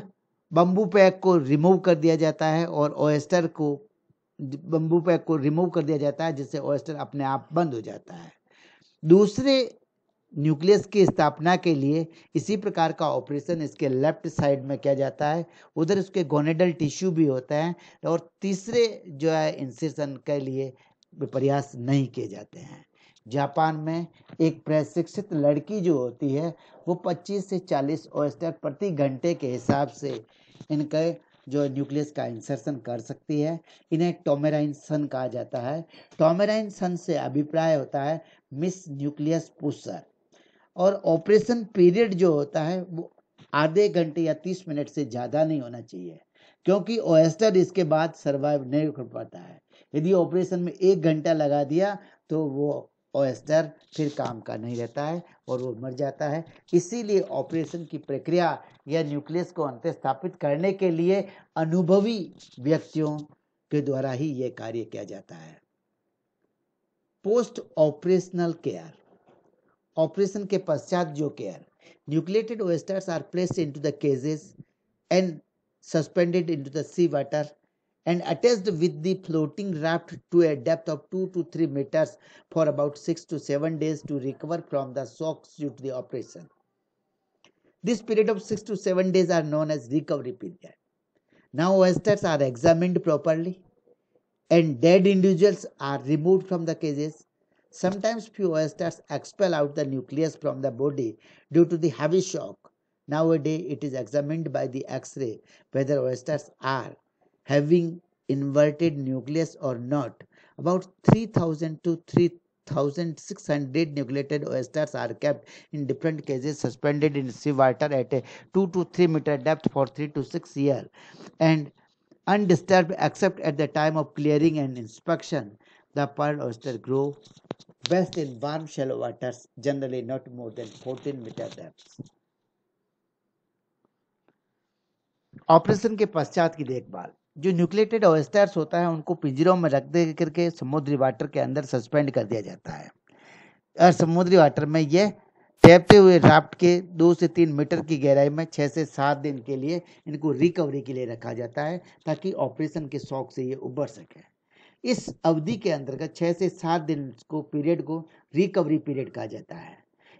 बम्बू पैक को रिमूव कर दिया जाता है और ओएस्टर को बम्बू पैक को रिमूव कर दिया जाता है जिससे ओएस्टर अपने आप बंद हो जाता है दूसरे न्यूक्लियस की स्थापना के लिए इसी प्रकार का ऑपरेशन इसके लेफ्ट साइड में किया जाता है उधर उसके गोनेडल टिश्यू भी होता है और तीसरे जो है इंसेशन के लिए प्रयास नहीं किए जाते हैं जापान में एक प्रशिक्षित लड़की जो होती है वो 25 से 40 ओस्टर प्रति घंटे के हिसाब से इनके जो न्यूक्लियस का इंसर्शन कर सकती है इन्हें टोमेराइन सन कहा जाता है टोमेराइन सन से अभिप्राय होता है मिस न्यूक्लियस पुसर और ऑपरेशन पीरियड जो होता है वो आधे घंटे या तीस मिनट से ज़्यादा नहीं होना चाहिए क्योंकि ओएस्टर इसके बाद सर्वाइव नहीं कर पाता है यदि ऑपरेशन में एक घंटा लगा दिया तो वो और एस्टर फिर काम का नहीं रहता है और वो मर जाता है इसीलिए ऑपरेशन की प्रक्रिया या न्यूक्लियस को अंत स्थापित करने के लिए अनुभवी व्यक्तियों के द्वारा ही ये कार्य किया जाता है पोस्ट ऑपरेशनल केयर ऑपरेशन के पश्चात जो care nucleated oysters are placed into the cages and suspended into the sea water and attached with the floating raft to a depth of 2 to 3 meters for about 6 to 7 days to recover from the shocks due to the operation. This period of 6 to 7 days are known as recovery period. Now oysters are examined properly and dead individuals are removed from the cages. Sometimes few oysters expel out the nucleus from the body due to the heavy shock. Nowadays it is examined by the x-ray whether oysters are having inverted nucleus or not, about 3000 to 3600 nucleated oysters are kept in different cages suspended in seawater at a 2 to 3 meter depth for 3 to 6 years and undisturbed except at the time of clearing and inspection. The pearl oyster grow best in warm shallow waters, generally not more than 14 meter depth. Operation के पश्चात की देखभाल जो न्यूक्लेटेड ऑयस्टर्स होता है उनको पिंजरों में रख दे करके समुद्री वाटर के अंदर सस्पेंड कर दिया जाता है और समुद्री वाटर में ये तैरते हुए राफ्ट के दो से तीन मीटर की गहराई में छः से सात दिन के लिए इनको रिकवरी के लिए रखा जाता है ताकि ऑपरेशन के शौक से ये उबर सके इस अवधि के अंतर्गत छः से सात दिन को पीरियड को रिकवरी पीरियड कहा जाता है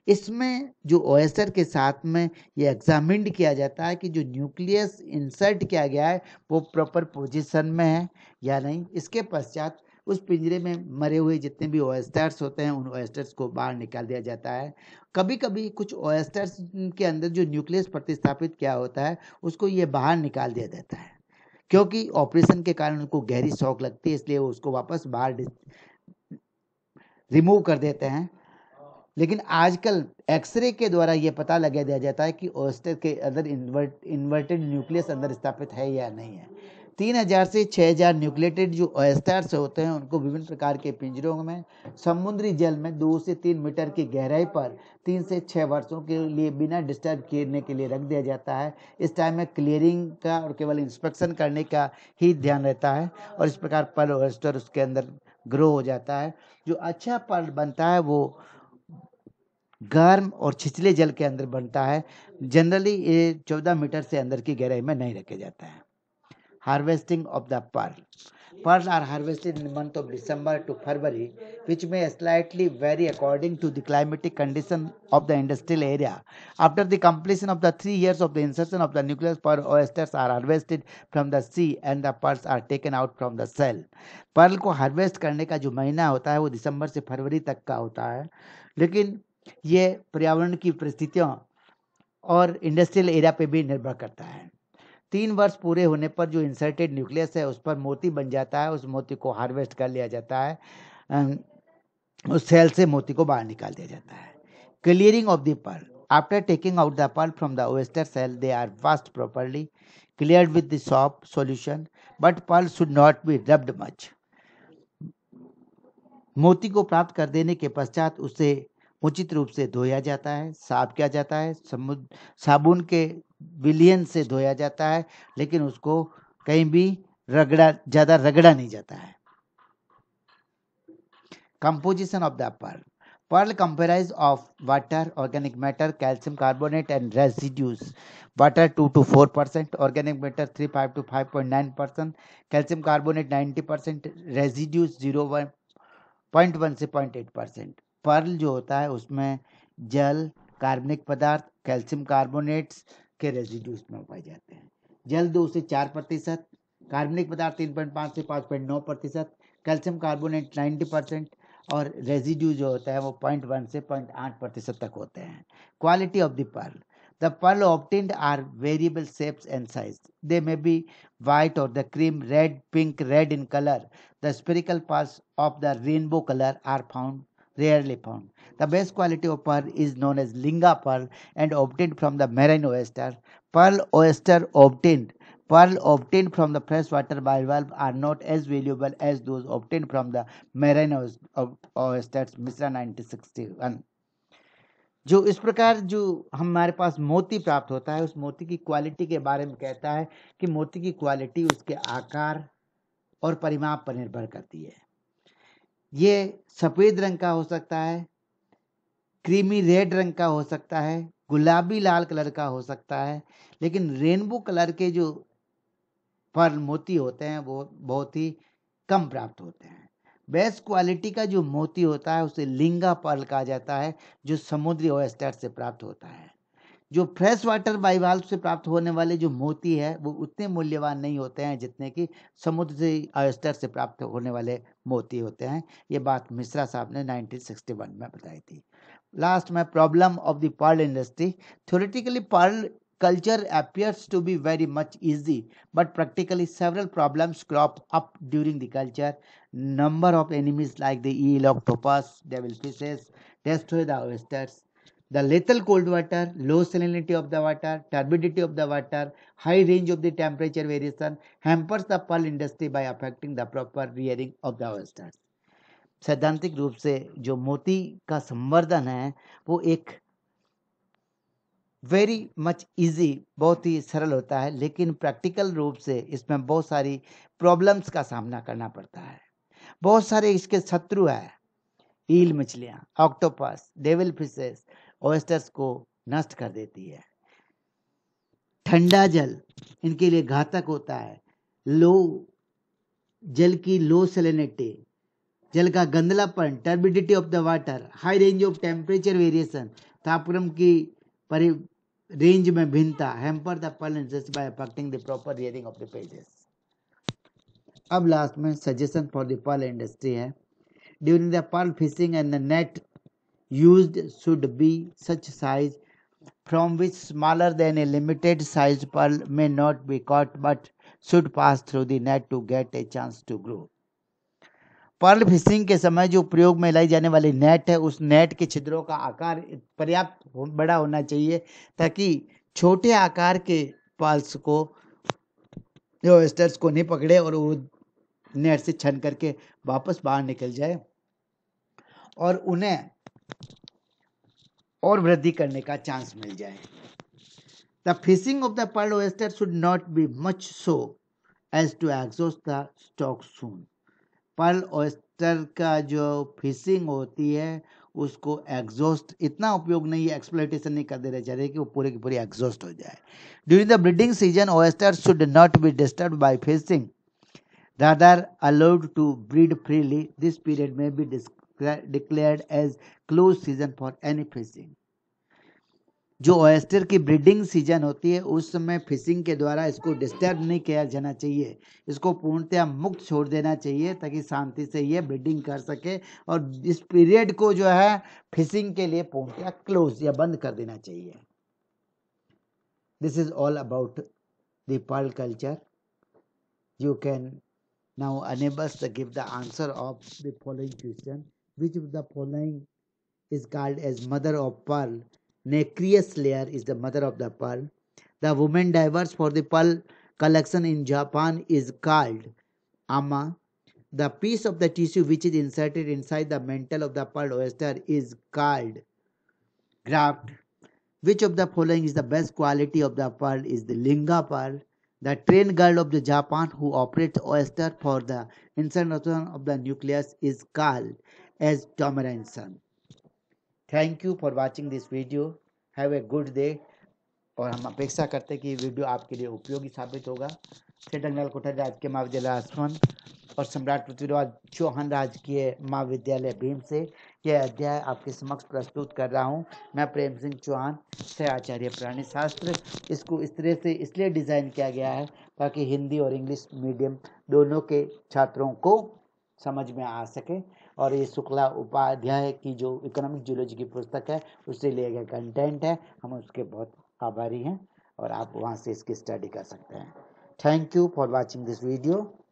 इसमें जो ओ के साथ में ये एग्जामिंड किया जाता है कि जो न्यूक्लियस इंसर्ट किया गया है वो प्रॉपर पोजिशन में है या नहीं इसके पश्चात उस पिंजरे में मरे हुए जितने भी ओएस्टर्स होते हैं उन ओएस्टर्स को बाहर निकाल दिया जाता है कभी कभी कुछ ओएस्टर्स के अंदर जो न्यूक्लियस प्रतिस्थापित किया होता है उसको ये बाहर निकाल दिया जाता है क्योंकि ऑपरेशन के कारण उनको गहरी शौक लगती है इसलिए वो उसको वापस बाहर रिमूव कर देते हैं लेकिन आजकल एक्सरे के द्वारा ये पता लगा दिया जाता है कि ओस्टर के अंदर इन्वर्ट इन्वर्टेड न्यूक्लियस अंदर स्थापित है या नहीं है तीन हजार से छः हजार न्यूक्लेटेड जो ऑयस्टर्स होते हैं उनको विभिन्न प्रकार के पिंजरों में समुद्री जल में दो से तीन मीटर की गहराई पर तीन से छः वर्षों के लिए बिना डिस्टर्ब करने के लिए रख दिया जाता है इस टाइम में क्लियरिंग का और केवल इंस्पेक्शन करने का ही ध्यान रहता है और इस प्रकार पल ओस्टर उसके अंदर ग्रो हो जाता है जो अच्छा पर्ल बनता है वो गर्म और छिछले जल के अंदर बनता है जनरली ये चौदह मीटर से अंदर की गहराई में नहीं रखे जाते हैं harvesting of the pearl pearl are harvested in month of December to February which may slightly vary according to the climatic condition of the industrial area after the completion of the three years of the insertion of the nucleus pearl oysters are harvested from the sea and the pearls are taken out from the shell pearl को हार्वेस्ट करने का जो महीना होता है वो दिसंबर से फरवरी तक का होता है लेकिन ये पर्यावरण की परिस्थितियों और इंडस्ट्रियल एरिया पे भी निर्भर करता है तीन वर्ष पूरे होने पर जो इंसर्टेड न्यूक्लियस है उस पर मोती बन जाता है उस मोती को हार्वेस्ट कर लिया जाता है उस सेल से मोती को बाहर निकाल दिया जाता है clearing of the pearl after taking out the pearl from the oyster shell they are washed properly clear with the soap solution but pearl should not be rubbed much मोती को प्राप्त कर देने के पश्चात उसे उचित रूप से धोया जाता है साफ किया जाता है समुद्र साबुन के विलियन से धोया जाता है लेकिन उसको कहीं भी रगड़ा ज़्यादा रगड़ा नहीं जाता है composition of the pearl pearl comprises of water organic matter calcium carbonate and residues water two to four percent organic matter three five to five point nine percent calcium carbonate ninety percent residues zero one point one से पॉइंट एट परसेंट पर्ल जो होता है उसमें जल कार्बनिक पदार्थ कैल्शियम कार्बोनेट्स के रेजिड्यूस में पाए जाते हैं जल दो से चार प्रतिशत कार्बनिक पदार्थ तीन पॉइंट पाँच से पाँच पॉइंट नौ प्रतिशत कैल्शियम कार्बोनेट नाइन्टी परसेंट और रेजिड्यू जो होता है वो पॉइंट वन से पॉइंट आठ प्रतिशत तक होते हैं quality of the pearl the pearl obtained are variable shapes and size they may be white और the cream red pink red in colour the spherical parts of the rainbow colour are found rarely found. The best quality of pearl is known as linga pearl and obtained from the marine oyster. Pearl oyster obtained pearl obtained from the freshwater bivalve are not as valuable as those obtained from the marine oysters Mishra 1961 जो इस प्रकार जो हमारे पास मोती प्राप्त होता है उस मोती की क्वालिटी के बारे में कहता है कि मोती की क्वालिटी उसके आकार और परिमाप पर निर्भर करती है ये सफ़ेद रंग का हो सकता है क्रीमी रेड रंग का हो सकता है गुलाबी लाल कलर का हो सकता है लेकिन रेनबो कलर के जो पर मोती होते हैं वो बहुत ही कम प्राप्त होते हैं बेस्ट क्वालिटी का जो मोती होता है उसे लिंगा पर्ल कहा जाता है जो समुद्री ओएस्टर से प्राप्त होता है जो फ्रेश वाटर बाइवाल्व से प्राप्त होने वाले जो मोती है वो उतने मूल्यवान नहीं होते हैं जितने कि समुद्री से से प्राप्त होने वाले मोती होते हैं ये बात मिश्रा साहब ने 1961 में बताई थी लास्ट में problem of the pearl industry theoretically pearl culture appears to be very much easy but practically several problems crop up during the culture number of enemies like the eel octopus devil fishes destroy the the lethal cold water, low salinity of the water, turbidity of the water, high range of the temperature variation hampers the pearl industry by affecting the proper rearing of the oysters. सैद्धांतिक रूप से जो मोती का संवर्धन है वो एक वेरी मच इजी बहुत ही सरल होता है लेकिन प्रैक्टिकल रूप से इसमें बहुत सारी प्रॉब्लम्स का सामना करना पड़ता है बहुत सारे इसके शत्रु हैं ईल मछलियाँ ऑक्टोपस डेविल फिशेस ऑयस्टर्स को नष्ट कर देती है ठंडा जल इनके लिए घातक होता है लो जल की लो सेलिनिटी जल का गंदलापन turbidity of the water high range of temperature variation तापक्रम की परि रेंज में भिन्नता hamper the balances by affecting the proper rearing of the pages अब लास्ट में suggestion for the pearl industry है during the pearl fishing and the net used should be such size from which smaller than a limited size pearl may not be caught but should pass through the net to get a chance to grow. Pearl fishing के समय जो प्रयोग में लाई जाने वाली नेट है उस नेट के छिद्रों का आकार पर्याप्त बड़ा होना चाहिए ताकि छोटे आकार के पर्ल्स को ऑयस्टर्स को नहीं पकड़े और वो नेट से छन करके वापस बाहर निकल जाए और उन्हें और वृद्धि करने का चांस मिल जाए the fishing of the pearl oyster should not be much so as to exhaust the stock soon pearl oyster का जो फिशिंग होती है उसको एग्जॉस्ट इतना उपयोग नहीं एक्सप्लेटेशन नहीं कर देना चाहिए कि वो पूरे की पूरी एग्जॉस्ट हो जाए during the breeding season oyster should not be disturb by fishing rather allowed to breed freely this period may be declared as closed season for any fishing. जो ऑयस्टर की ब्रीडिंग सीजन होती है उस समय फिशिंग के द्वारा इसको डिस्टर्ब नहीं किया जाना चाहिए इसको पूर्णतया मुक्त छोड़ देना चाहिए ताकि शांति से ये ब्रीडिंग कर सके और इस पीरियड को जो है फिशिंग के लिए पूर्णतया क्लोज या बंद कर देना चाहिए this is all about the pearl culture you can now enables us to give the answer of the following Which of the following is called as mother of pearl? Nacreous layer is the mother of the pearl. The woman divers for the pearl collection in Japan is called ama. The piece of the tissue which is inserted inside the mantle of the pearl oyster is called graft. Which of the following is the best quality of the pearl is the linga pearl. The train guard of the Japan who operates oyster for the insertion of the nucleus is called as Domara and Son. Thank you for watching this video have a good day और हम अपेक्षा करते हैं कि वीडियो आपके लिए उपयोगी साबित होगा श्री डंगलाल राज राजकीय महाविद्यालय आसमान और सम्राट पृथ्वीराज चौहान राजकीय महाविद्यालय भीम से यह अध्याय आपके समक्ष प्रस्तुत कर रहा हूँ मैं प्रेम सिंह चौहान से आचार्य प्राणी शास्त्र इसको इस तरह से इसलिए डिज़ाइन किया गया है ताकि हिंदी और इंग्लिश मीडियम दोनों के छात्रों को समझ में आ सके और ये शुक्ला उपाध्याय की जो इकोनॉमिक जियोलॉजी की पुस्तक है उससे लिया गया कंटेंट है हम उसके बहुत आभारी हैं और आप वहाँ से इसकी स्टडी कर सकते हैं thank you for watching this video